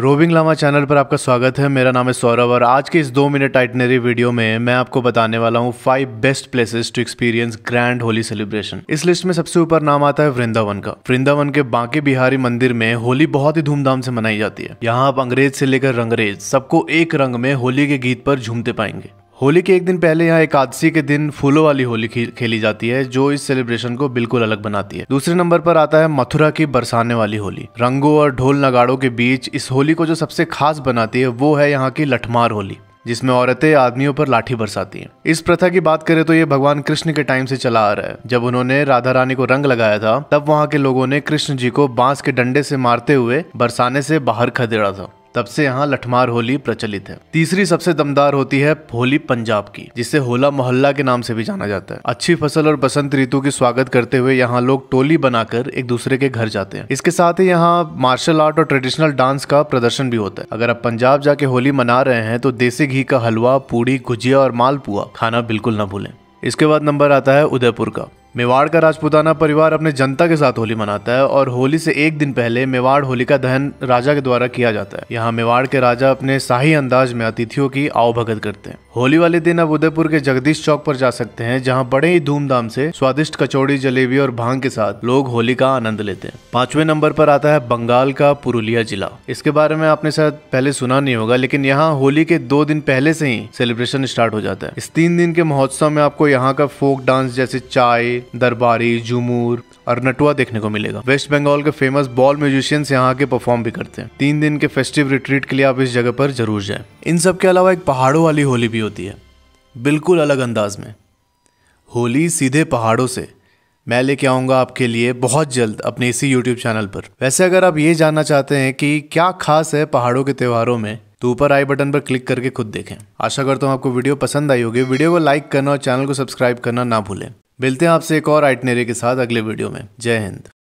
Roving Lama channel पर आपका स्वागत है मेरा नाम है सौरभ और आज के इस दो मिनट टाइटनरी वीडियो में मैं आपको बताने वाला हूँ five best places to experience grand Holi celebration इस लिस्ट में सबसे ऊपर नाम आता है वृंदावन का वृंदावन के बांके बिहारी मंदिर में होली बहुत ही धूमधाम से मनाई जाती है यहाँ आप अंग्रेज से लेकर रंगरेज सबको एक रंग में होली के गीत पर झूमते पाएंगे होली के एक दिन पहले यहाँ एकादशी के दिन फूलों वाली होली खेली जाती है जो इस सेलिब्रेशन को बिल्कुल अलग बनाती है दूसरे नंबर पर आता है मथुरा की बरसाने वाली होली रंगों और ढोल नगाड़ों के बीच इस होली को जो सबसे खास बनाती है वो है यहाँ की लठमार होली जिसमें औरतें आदमियों पर लाठी बरसाती हैं। इस प्रथा की बात करें तो ये भगवान कृष्ण के टाइम से चला आ रहा है जब उन्होंने राधा रानी को रंग लगाया था तब वहाँ के लोगों ने कृष्ण जी को बांस के डंडे से मारते हुए बरसाने से बाहर खदेड़ा था तब से यहाँ लठमार होली प्रचलित है तीसरी सबसे दमदार होती है होली पंजाब की जिसे होला मोहल्ला के नाम से भी जाना जाता है अच्छी फसल और बसंत ऋतु की स्वागत करते हुए यहाँ लोग टोली बनाकर एक दूसरे के घर जाते हैं इसके साथ ही यहाँ मार्शल आर्ट और ट्रेडिशनल डांस का प्रदर्शन भी होता है अगर आप पंजाब जाके होली मना रहे हैं तो देसी घी का हलवा पूड़ी गुजिया और मालपुआ खाना बिल्कुल न भूलें इसके बाद नंबर आता है उदयपुर का मेवाड़ का राजपूताना परिवार अपने जनता के साथ होली मनाता है और होली से एक दिन पहले मेवाड़ होली का दहन राजा के द्वारा किया जाता है यहाँ मेवाड़ के राजा अपने शाही अंदाज में अतिथियों की आवभगत करते हैं होली वाले दिन अब उदयपुर के जगदीश चौक पर जा सकते हैं जहाँ बड़े ही धूमधाम से स्वादिष्ट कचौड़ी जलेबी और भांग के साथ लोग होली का आनंद लेते हैं पांचवें नंबर पर आता है बंगाल का पुरुलिया जिला इसके बारे में आपने शायद पहले सुना नहीं होगा लेकिन यहाँ होली के दो दिन पहले से ही सेलिब्रेशन स्टार्ट हो जाता है इस तीन दिन के महोत्सव में आपको यहाँ का फोक डांस जैसे चाय दरबारी झुमूर और नटुआ देखने को मिलेगा वेस्ट बंगाल के फेमस बॉल म्यूजिशियंस यहाँ के परफॉर्म भी करते हैं तीन दिन के फेस्टिव रिट्रीट के लिए आप इस जगह पर जरूर जाएं इन सब के अलावा एक पहाड़ों वाली होली भी होती है बिल्कुल अलग अंदाज में होली सीधे पहाड़ों से मैं लेके आऊँगा आपके लिए बहुत जल्द अपने इसी YouTube चैनल पर वैसे अगर आप ये जानना चाहते हैं कि क्या खास है पहाड़ों के त्योहारों में तो ऊपर आई बटन पर क्लिक करके खुद देखें आशा करता हूँ आपको वीडियो पसंद आई होगी वीडियो को लाइक करना और चैनल को सब्सक्राइब करना ना भूलें मिलते हैं आपसे एक और आइटनेरी के साथ अगले वीडियो में जय हिंद